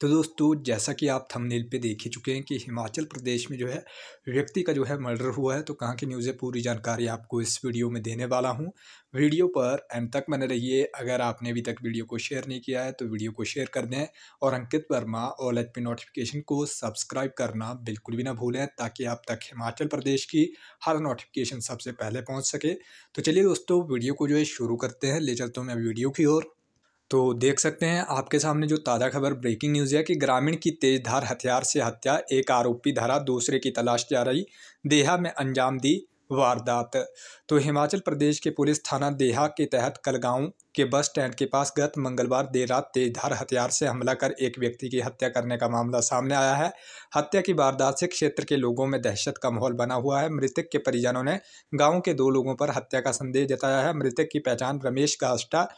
तो दोस्तों जैसा कि आप थंबनेल पे देख ही चुके हैं कि हिमाचल प्रदेश में जो है व्यक्ति का जो है मर्डर हुआ है तो कहाँ की न्यूज़ है पूरी जानकारी आपको इस वीडियो में देने वाला हूँ वीडियो पर एंड तक बने रहिए अगर आपने अभी तक वीडियो को शेयर नहीं किया है तो वीडियो को शेयर कर दें और Ankit Verma all H notification को सब्सक्राइब करना बिल्कुल भी ना भूलें ताकि आप तक हिमाचल प्रदेश की हर नोटिफिकेशन सबसे पहले पहुँच सके तो चलिए दोस्तों वीडियो को जो है शुरू करते हैं ले चलता हूँ मैं वीडियो की ओर तो देख सकते हैं आपके सामने जो ताज़ा खबर ब्रेकिंग न्यूज़ है कि ग्रामीण की तेज धार हथियार से हत्या एक आरोपी धरा दूसरे की तलाश जा रही देहा में अंजाम दी वारदात तो हिमाचल प्रदेश के पुलिस थाना देहा के तहत कलगांव के बस स्टैंड के पास गत मंगलवार देर रात तेजधार हथियार से हमला कर एक व्यक्ति की हत्या करने का मामला सामने आया है हत्या की वारदात से क्षेत्र के लोगों में दहशत का माहौल बना हुआ है मृतक के परिजनों ने गांव के दो लोगों पर हत्या का संदेश जताया है मृतक की पहचान रमेश गास्टा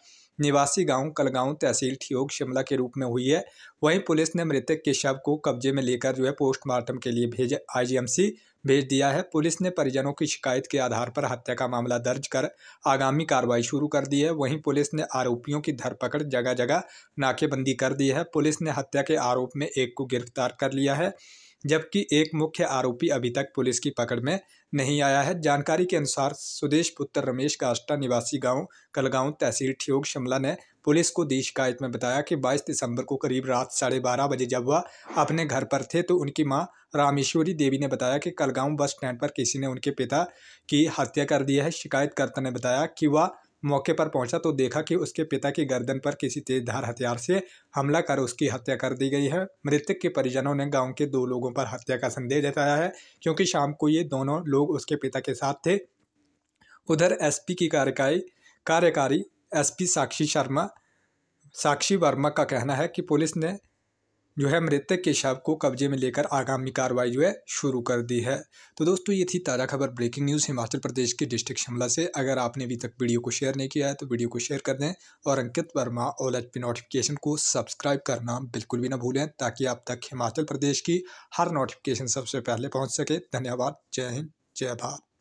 निवासी गांव कलगांव तहसील ठियोग शिमला के रूप में हुई है वहीं पुलिस ने मृतक के शव को कब्जे में लेकर जो है पोस्टमार्टम के लिए भेज आईजीएमसी भेज दिया है पुलिस ने परिजनों की शिकायत के आधार पर हत्या का मामला दर्ज कर आगामी कार्रवाई शुरू कर दी है वहीं पुलिस ने आरोपियों की धरपकड़ जगह जगह नाकेबंदी कर दी है पुलिस ने हत्या के आरोप में एक को गिरफ्तार कर लिया है जबकि एक मुख्य आरोपी अभी तक पुलिस की पकड़ में नहीं आया है जानकारी के अनुसार सुदेश पुत्र रमेश काष्टा निवासी गांव कलगांव तहसील ठियोग शिमला ने पुलिस को दी शिकायत में बताया कि 22 दिसंबर को करीब रात साढ़े बारह बजे जब वह अपने घर पर थे तो उनकी मां रामेश्वरी देवी ने बताया कि कलगांव बस स्टैंड पर किसी ने उनके पिता की हत्या कर दी है शिकायतकर्ता ने बताया कि वह मौके पर पहुंचा तो देखा कि उसके पिता की गर्दन पर किसी तेज धार हथियार से हमला कर उसकी हत्या कर दी गई है मृतक के परिजनों ने गांव के दो लोगों पर हत्या का संदेह जताया है क्योंकि शाम को ये दोनों लोग उसके पिता के साथ थे उधर एसपी की कार्यकारी कार्यकारी एसपी साक्षी शर्मा साक्षी वर्मा का कहना है कि पुलिस ने जो है मृतक के शव को कब्जे में लेकर आगामी कार्रवाई जो है शुरू कर दी है तो दोस्तों ये थी ताज़ा खबर ब्रेकिंग न्यूज़ हिमाचल प्रदेश के डिस्ट्रिक्ट शिमला से अगर आपने अभी तक वीडियो को शेयर नहीं किया है तो वीडियो को शेयर कर दें और Ankit Verma all H P notification को सब्सक्राइब करना बिल्कुल भी ना भूलें ताकि आप तक हिमाचल प्रदेश की हर नोटिफिकेशन सबसे पहले पहुँच सके धन्यवाद जय हिंद जय भारत